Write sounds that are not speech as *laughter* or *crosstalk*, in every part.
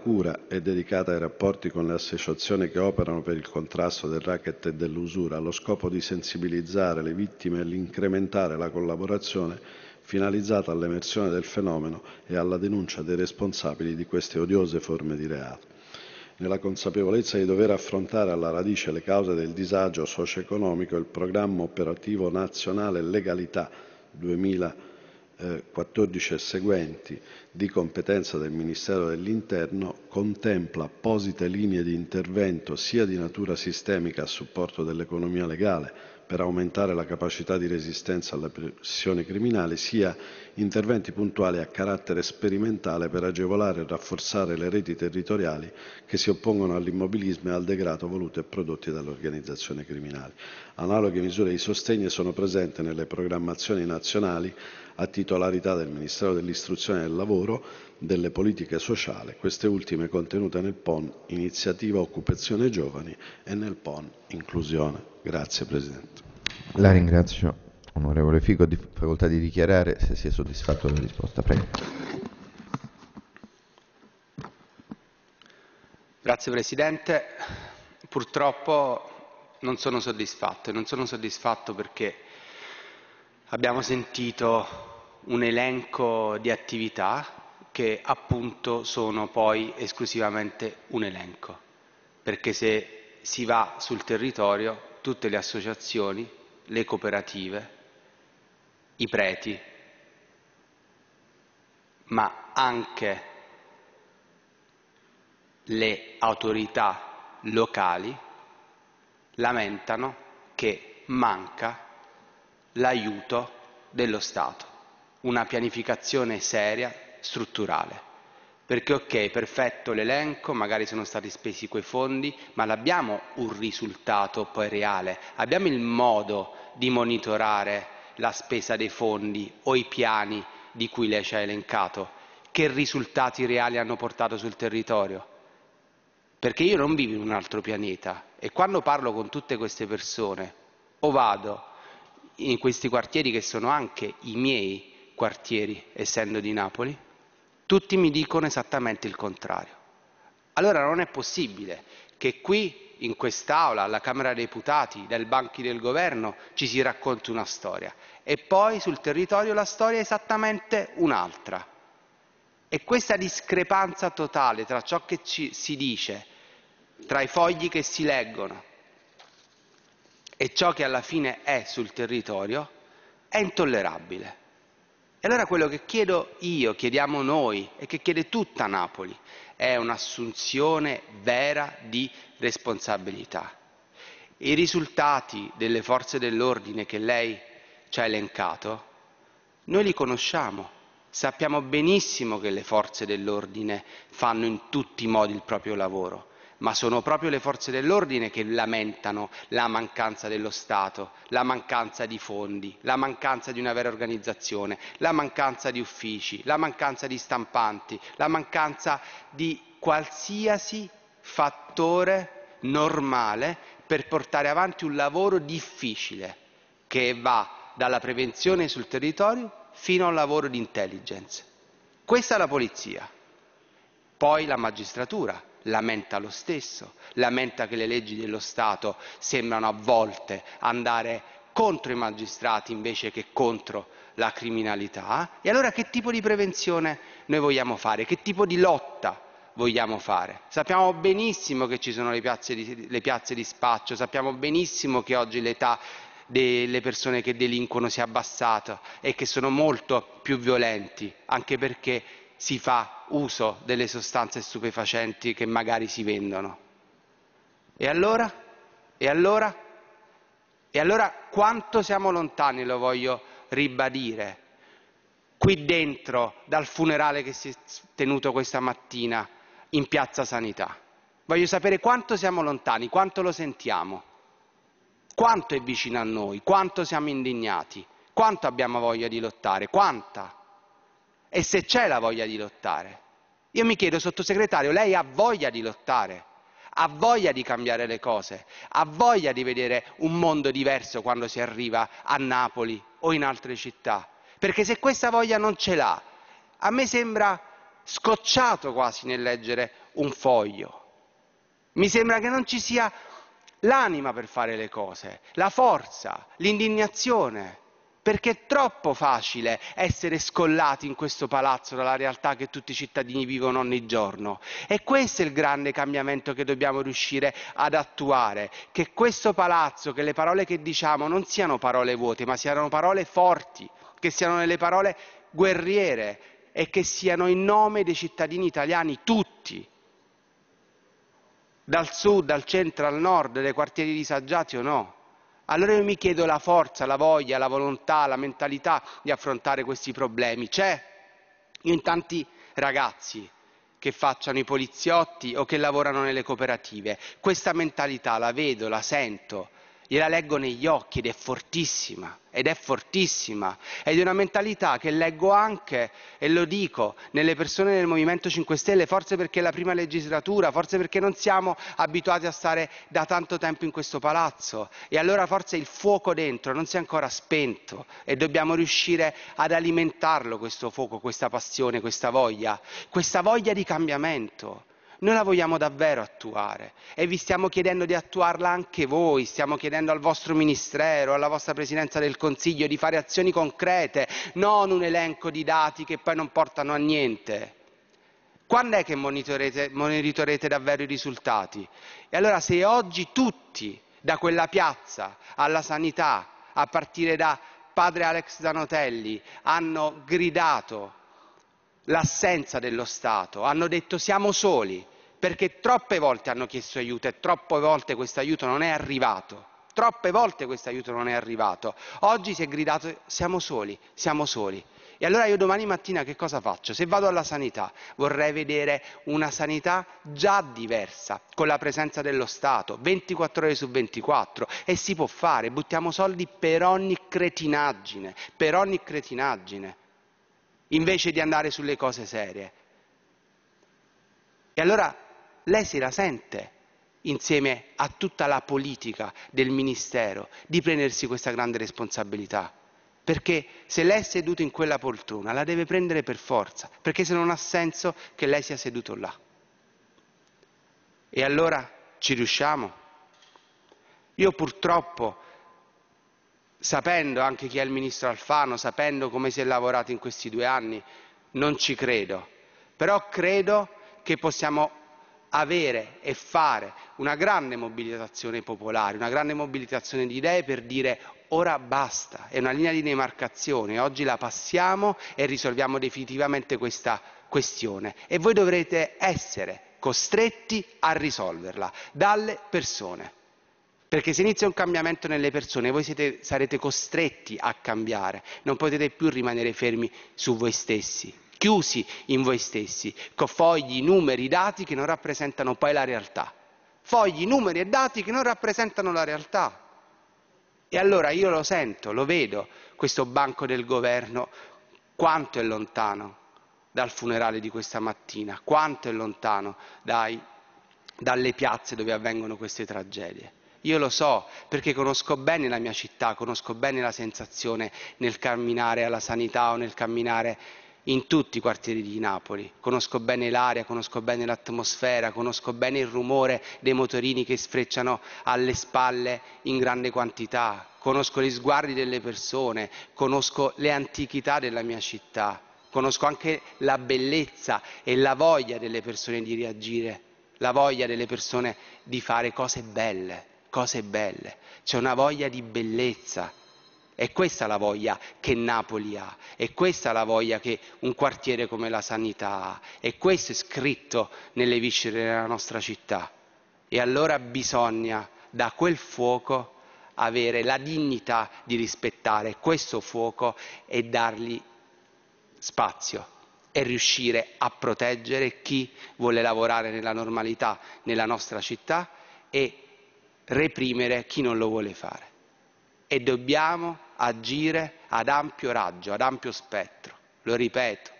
cura è dedicata ai rapporti con le associazioni che operano per il contrasto del racket e dell'usura, allo scopo di sensibilizzare le vittime e incrementare la collaborazione finalizzata all'emersione del fenomeno e alla denuncia dei responsabili di queste odiose forme di reato. Nella consapevolezza di dover affrontare alla radice le cause del disagio socio-economico, il programma operativo nazionale Legalità 2000 14 e seguenti, di competenza del Ministero dell'Interno, contempla apposite linee di intervento sia di natura sistemica a supporto dell'economia legale, per aumentare la capacità di resistenza alle pressioni criminali, sia interventi puntuali a carattere sperimentale per agevolare e rafforzare le reti territoriali che si oppongono all'immobilismo e al degrado voluto e prodotti dall'organizzazione criminale. Analoghe misure di sostegno sono presenti nelle programmazioni nazionali a titolarità del Ministero dell'Istruzione e del Lavoro delle politiche sociali, queste ultime contenute nel PON Iniziativa Occupazione Giovani e nel PON Inclusione. Grazie Presidente. La ringrazio, onorevole Fico, di facoltà di dichiarare se si è soddisfatto della risposta. Prego. Grazie Presidente. Purtroppo non sono soddisfatto e non sono soddisfatto perché abbiamo sentito un elenco di attività che appunto sono poi esclusivamente un elenco, perché se si va sul territorio tutte le associazioni, le cooperative, i preti, ma anche le autorità locali lamentano che manca l'aiuto dello Stato, una pianificazione seria, strutturale. Perché ok, perfetto l'elenco, magari sono stati spesi quei fondi, ma abbiamo un risultato poi reale, abbiamo il modo di monitorare la spesa dei fondi o i piani di cui lei ci ha elencato, che risultati reali hanno portato sul territorio. Perché io non vivo in un altro pianeta e quando parlo con tutte queste persone o vado in questi quartieri che sono anche i miei quartieri, essendo di Napoli, tutti mi dicono esattamente il contrario. Allora non è possibile che qui, in quest'Aula, alla Camera dei Deputati, dai banchi del governo, ci si racconti una storia e poi sul territorio la storia è esattamente un'altra. E questa discrepanza totale tra ciò che ci, si dice, tra i fogli che si leggono e ciò che alla fine è sul territorio, è intollerabile. E allora quello che chiedo io, chiediamo noi e che chiede tutta Napoli è un'assunzione vera di responsabilità. I risultati delle forze dell'ordine che lei ci ha elencato, noi li conosciamo. Sappiamo benissimo che le forze dell'ordine fanno in tutti i modi il proprio lavoro ma sono proprio le forze dell'ordine che lamentano la mancanza dello Stato, la mancanza di fondi, la mancanza di una vera organizzazione, la mancanza di uffici, la mancanza di stampanti, la mancanza di qualsiasi fattore normale per portare avanti un lavoro difficile che va dalla prevenzione sul territorio fino al lavoro di intelligence. Questa è la polizia, poi la magistratura, lamenta lo stesso, lamenta che le leggi dello Stato sembrano a volte andare contro i magistrati invece che contro la criminalità. E allora che tipo di prevenzione noi vogliamo fare? Che tipo di lotta? vogliamo fare. Sappiamo benissimo che ci sono le piazze di, le piazze di spaccio, sappiamo benissimo che oggi l'età delle persone che delinquono si è abbassata e che sono molto più violenti, anche perché si fa uso delle sostanze stupefacenti che magari si vendono. E allora? E allora? E allora quanto siamo lontani, lo voglio ribadire, qui dentro dal funerale che si è tenuto questa mattina in Piazza Sanità. Voglio sapere quanto siamo lontani, quanto lo sentiamo, quanto è vicino a noi, quanto siamo indignati, quanto abbiamo voglia di lottare, quanta e se c'è la voglia di lottare. Io mi chiedo, sottosegretario, lei ha voglia di lottare, ha voglia di cambiare le cose, ha voglia di vedere un mondo diverso quando si arriva a Napoli o in altre città, perché se questa voglia non ce l'ha, a me sembra scocciato quasi nel leggere un foglio. Mi sembra che non ci sia l'anima per fare le cose, la forza, l'indignazione perché è troppo facile essere scollati in questo palazzo dalla realtà che tutti i cittadini vivono ogni giorno. E questo è il grande cambiamento che dobbiamo riuscire ad attuare, che questo palazzo, che le parole che diciamo non siano parole vuote, ma siano parole forti, che siano delle parole guerriere e che siano in nome dei cittadini italiani tutti, dal sud al centro al nord, dai quartieri disagiati o no. Allora io mi chiedo la forza, la voglia, la volontà, la mentalità di affrontare questi problemi. C'è Io in tanti ragazzi che facciano i poliziotti o che lavorano nelle cooperative. Questa mentalità la vedo, la sento, gliela leggo negli occhi ed è fortissima, ed è fortissima, è di una mentalità che leggo anche, e lo dico, nelle persone del Movimento 5 Stelle, forse perché è la prima legislatura, forse perché non siamo abituati a stare da tanto tempo in questo palazzo, e allora forse il fuoco dentro non si è ancora spento e dobbiamo riuscire ad alimentarlo questo fuoco, questa passione, questa voglia, questa voglia di cambiamento noi la vogliamo davvero attuare e vi stiamo chiedendo di attuarla anche voi, stiamo chiedendo al vostro Ministero, alla vostra Presidenza del Consiglio di fare azioni concrete, non un elenco di dati che poi non portano a niente. Quando è che monitorerete, monitorerete davvero i risultati? E allora se oggi tutti, da quella piazza alla sanità, a partire da padre Alex Zanotelli, hanno gridato l'assenza dello Stato, hanno detto siamo soli, perché troppe volte hanno chiesto aiuto e troppe volte questo aiuto non è arrivato. Troppe volte questo aiuto non è arrivato. Oggi si è gridato siamo soli, siamo soli. E allora io domani mattina che cosa faccio? Se vado alla sanità vorrei vedere una sanità già diversa, con la presenza dello Stato, 24 ore su 24. E si può fare, buttiamo soldi per ogni cretinaggine, per ogni cretinaggine invece di andare sulle cose serie. E allora lei si la sente insieme a tutta la politica del Ministero di prendersi questa grande responsabilità. Perché se lei è seduto in quella poltrona la deve prendere per forza, perché se non ha senso che lei sia seduto là. E allora ci riusciamo? Io purtroppo sapendo anche chi è il ministro Alfano, sapendo come si è lavorato in questi due anni, non ci credo, però credo che possiamo avere e fare una grande mobilitazione popolare, una grande mobilitazione di idee per dire ora basta, è una linea di demarcazione, oggi la passiamo e risolviamo definitivamente questa questione e voi dovrete essere costretti a risolverla dalle persone. Perché se inizia un cambiamento nelle persone, voi siete, sarete costretti a cambiare, non potete più rimanere fermi su voi stessi, chiusi in voi stessi, con fogli, numeri, dati che non rappresentano poi la realtà. Fogli, numeri e dati che non rappresentano la realtà. E allora io lo sento, lo vedo, questo banco del governo, quanto è lontano dal funerale di questa mattina, quanto è lontano dai, dalle piazze dove avvengono queste tragedie. Io lo so perché conosco bene la mia città, conosco bene la sensazione nel camminare alla sanità o nel camminare in tutti i quartieri di Napoli. Conosco bene l'aria, conosco bene l'atmosfera, conosco bene il rumore dei motorini che sfrecciano alle spalle in grande quantità, conosco gli sguardi delle persone, conosco le antichità della mia città, conosco anche la bellezza e la voglia delle persone di reagire, la voglia delle persone di fare cose belle cose belle, c'è una voglia di bellezza. È questa la voglia che Napoli ha, è questa la voglia che un quartiere come la sanità ha, e questo è scritto nelle viscere della nostra città. E allora bisogna da quel fuoco avere la dignità di rispettare questo fuoco e dargli spazio e riuscire a proteggere chi vuole lavorare nella normalità nella nostra città e reprimere chi non lo vuole fare. E dobbiamo agire ad ampio raggio, ad ampio spettro, lo ripeto,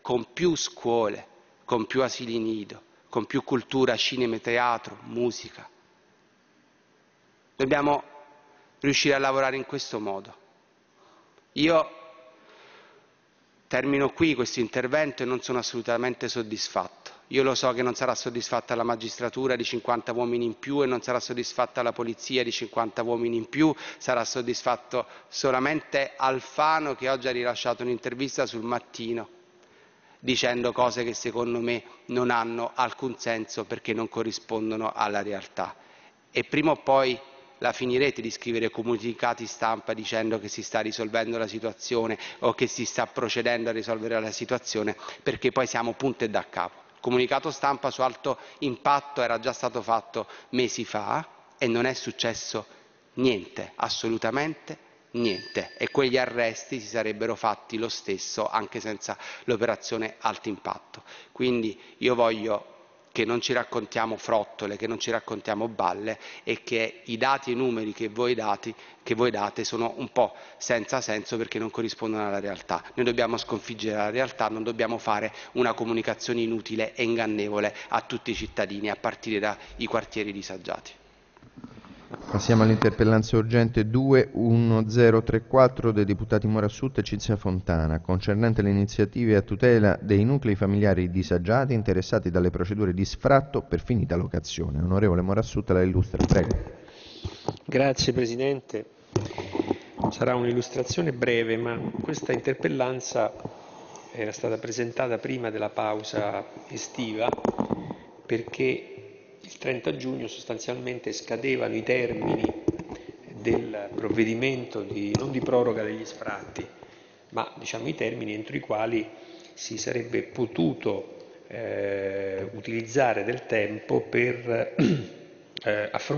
con più scuole, con più asili nido, con più cultura, cinema, teatro, musica. Dobbiamo riuscire a lavorare in questo modo. Io termino qui questo intervento e non sono assolutamente soddisfatto. Io lo so che non sarà soddisfatta la magistratura di 50 uomini in più e non sarà soddisfatta la polizia di 50 uomini in più, sarà soddisfatto solamente Alfano che oggi ha rilasciato un'intervista sul mattino dicendo cose che secondo me non hanno alcun senso perché non corrispondono alla realtà. E prima o poi la finirete di scrivere comunicati stampa dicendo che si sta risolvendo la situazione o che si sta procedendo a risolvere la situazione, perché poi siamo punte da capo comunicato stampa su alto impatto era già stato fatto mesi fa e non è successo niente, assolutamente niente. E quegli arresti si sarebbero fatti lo stesso anche senza l'operazione alto impatto. Quindi io voglio che non ci raccontiamo frottole, che non ci raccontiamo balle e che i dati e i numeri che voi, dati, che voi date sono un po' senza senso perché non corrispondono alla realtà. Noi dobbiamo sconfiggere la realtà, non dobbiamo fare una comunicazione inutile e ingannevole a tutti i cittadini, a partire dai quartieri disagiati. Passiamo all'interpellanza urgente 21034 dei deputati Morassut e Cinzia Fontana, concernente le iniziative a tutela dei nuclei familiari disagiati interessati dalle procedure di sfratto per finita locazione. Onorevole Morassut, la illustra, prego. Grazie Presidente. Sarà un'illustrazione breve, ma questa interpellanza era stata presentata prima della pausa estiva perché il 30 giugno sostanzialmente scadevano i termini del provvedimento di, non di proroga degli sfratti, ma diciamo, i termini entro i quali si sarebbe potuto eh, utilizzare del tempo per eh, *clears throat* eh affrontare